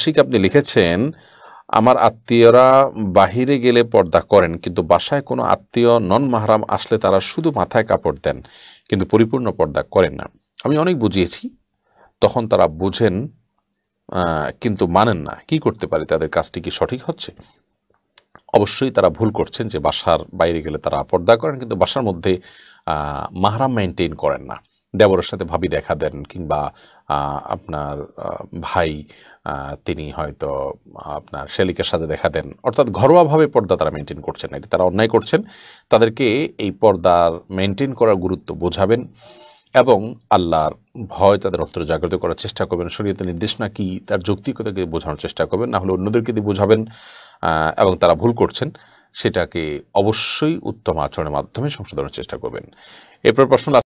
বার্ষিক আপনি লিখেছেন আমার আত্মীয়রা বাহিরে গেলে পর্দা করেন কিন্তু বাসায় কোনো আত্মীয় নন মাহারাম আসলে তারা শুধু মাথায় কাপড় দেন কিন্তু পরিপূর্ণ পর্দা করেন না আমি অনেক বুঝিয়েছি তখন তারা বুঝেন কিন্তু মানেন না কি করতে পারে তাদের কাজটি কি সঠিক হচ্ছে অবশ্যই তারা ভুল করছেন যে বাসার বাইরে গেলে তারা পর্দা করেন কিন্তু বাসার মধ্যে মাহারাম মেনটেন করেন না দেবরের সাথে ভাবি দেখা দেন কিংবা আপনার ভাই তিনি হয়তো আপনার শেলিকের সাথে দেখা দেন অর্থাৎ ঘরোয়াভাবে পর্দা তারা মেনটেন করছেন এটি এটা তারা অন্যায় করছেন তাদেরকে এই পর্দার মেনটেন করার গুরুত্ব বোঝাবেন এবং আল্লাহর ভয় তাদের অন্তরে জাগ্রত করার চেষ্টা করবেন শরীয়তের নির্দেশনা কি তার যৌক্তিকতাকে বোঝানোর চেষ্টা করবেন না হলে অন্যদেরকে দিয়ে বোঝাবেন এবং তারা ভুল করছেন সেটাকে অবশ্যই উত্তম আচরণের মাধ্যমে সংশোধনের চেষ্টা করবেন এরপর প্রশ্ন